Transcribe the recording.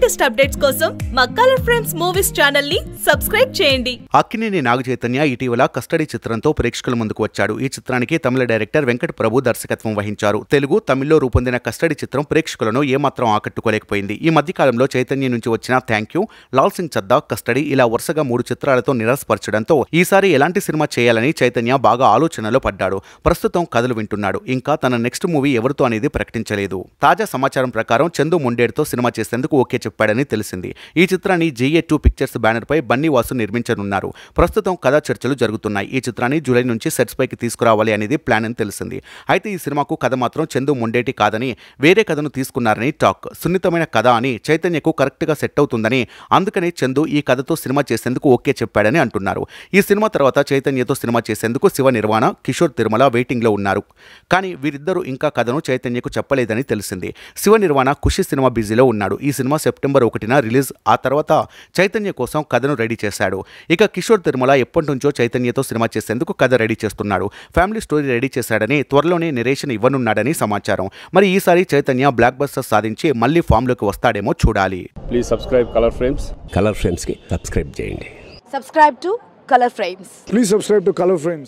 latest updates కోసం మా colour frames movies channel ని సబ్స్క్రైబ్ చేయండి అక్కినేని నాగ చైతన్య ఇటీవల కస్టడీ చిత్రంతో ప్రేక్షకుల ముందుకు వచ్చాడు ఈ చిత్రానికి తమిళ డైరెక్టర్ వెంకట ప్రభు దర్శకత్వం వహించారు తెలుగు తమిళ్లో రూపొందిన కస్టడీ చిత్రం ప్రేక్షకులను ఏమాత్రం ఆకట్టుకోలేకపోయింది ఈ మధ్య కాలంలో చైతన్య నుంచి వచ్చిన thank you Lal Singh Chaddha custody ఇలా వరుసగా మూడు చిత్రాలతో నిరాశపరచడంతో ఈసారి ఎలాంటి సినిమా చేయాలని చైతన్య బాగా ఆలోచనలో పడ్డాడు ప్రస్తుతం కథలు వింటున్నాడు ఇంకా తన నెక్స్ట్ మూవీ ఎవరితో అనేది ప్రకటించలేదు తాజా సమాచారం ప్రకారం చందు ముండేడ్తో సినిమా చేసేందుకు ఓకే చెప్పాడని తెలిసింది ఈ చిత్రాన్ని జేఏ టూ పిక్చర్స్ బ్యానర్పై పై వాసు నిర్మించనున్నారు ప్రస్తుతం కథా చర్చలు జరుగుతున్నాయి ఈ చిత్రాన్ని జూలై నుంచి సెట్స్ పైకి తీసుకురావాలి అనేది ప్లాన్ అని తెలిసింది అయితే ఈ సినిమాకు కథ మాత్రం చందు ముండేటి కాదని వేరే కథను తీసుకున్నారని టాక్ సున్నితమైన కథ అని చైతన్యకు కరెక్ట్గా సెట్ అవుతుందని అందుకనే చందు ఈ కథతో సినిమా చేసేందుకు ఓకే చెప్పాడని అంటున్నారు ఈ సినిమా తర్వాత చైతన్యతో సినిమా చేసేందుకు శివ నిర్వాణ కిషోర్ తిరుమల వెయిటింగ్లో ఉన్నారు కానీ వీరిద్దరూ ఇంకా కథను చైతన్యకు చెప్పలేదని తెలిసింది శివ నిర్వాణ ఖుషి సినిమా బిజీలో ఉన్నాడు ఈ సినిమా సెప్టెంబర్ ఒకటిన రిలీజ్ ఆ తర్వాత చైతన్య కోసం కథను రెడీ చేశాడు ఇక కిషోర్ తిరుమల ఎప్పటి నుంచో చైతన్యతో సినిమా చేసేందుకు కథ రెడీ చేస్తున్నాడు ఫ్యామిలీ స్టోరీ రెడీ చేశాడని త్వరలోనే నిరేషన్ ఇవ్వనున్నాడని సమాచారం మరి ఈసారి చైతన్య బ్లాక్ బస్టర్ సాధించి మళ్ళీ ఫామ్లోకి వస్తాడేమో చూడాలి please subscribe colour frames colour ఫ్రేమ్స్కి సబ్స్క్రైబ్ చేయండి subscribe to colour frames please subscribe to colour frames